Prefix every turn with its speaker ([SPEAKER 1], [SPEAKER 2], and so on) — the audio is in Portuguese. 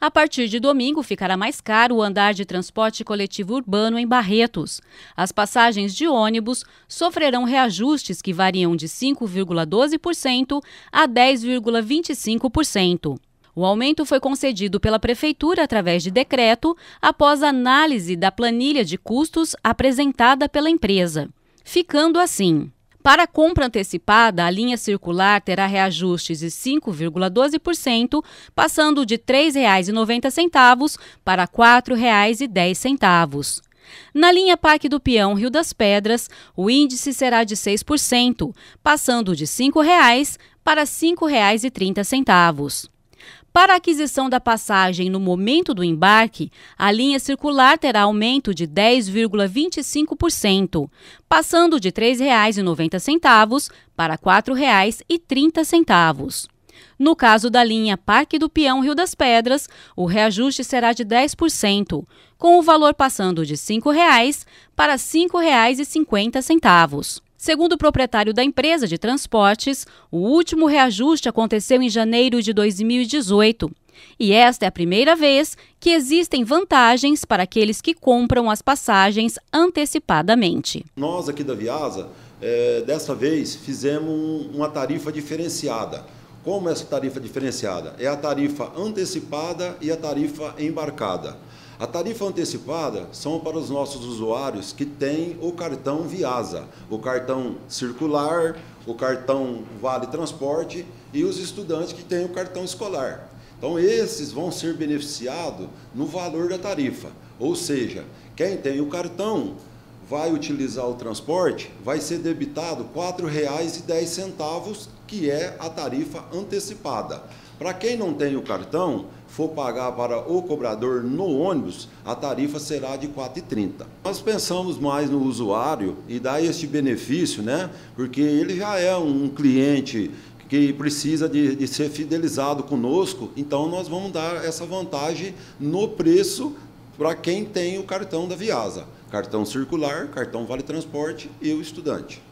[SPEAKER 1] A partir de domingo, ficará mais caro o andar de transporte coletivo urbano em Barretos. As passagens de ônibus sofrerão reajustes que variam de 5,12% a 10,25%. O aumento foi concedido pela Prefeitura através de decreto, após análise da planilha de custos apresentada pela empresa. Ficando assim. Para compra antecipada, a linha circular terá reajustes de 5,12%, passando de R$ 3,90 para R$ 4,10. Na linha Parque do Peão Rio das Pedras, o índice será de 6%, passando de R$ 5,00 para R$ 5,30. Para a aquisição da passagem no momento do embarque, a linha circular terá aumento de 10,25%, passando de R$ 3,90 para R$ 4,30. No caso da linha Parque do Peão Rio das Pedras, o reajuste será de 10%, com o valor passando de R$ 5,00 para R$ 5,50. Segundo o proprietário da empresa de transportes, o último reajuste aconteceu em janeiro de 2018. E esta é a primeira vez que existem vantagens para aqueles que compram as passagens antecipadamente.
[SPEAKER 2] Nós aqui da Viasa, é, dessa vez, fizemos uma tarifa diferenciada. Como é essa tarifa diferenciada? É a tarifa antecipada e a tarifa embarcada. A tarifa antecipada são para os nossos usuários que têm o cartão Viasa, o cartão circular, o cartão Vale Transporte e os estudantes que têm o cartão escolar. Então, esses vão ser beneficiados no valor da tarifa. Ou seja, quem tem o cartão vai utilizar o transporte, vai ser debitado R$ 4,10, que é a tarifa antecipada. Para quem não tem o cartão, for pagar para o cobrador no ônibus, a tarifa será de R$ 4,30. Nós pensamos mais no usuário e dar este benefício, né? Porque ele já é um cliente que precisa de, de, ser fidelizado conosco, então nós vamos dar essa vantagem no preço para quem tem o cartão da Viasa cartão circular, cartão vale transporte e o estudante.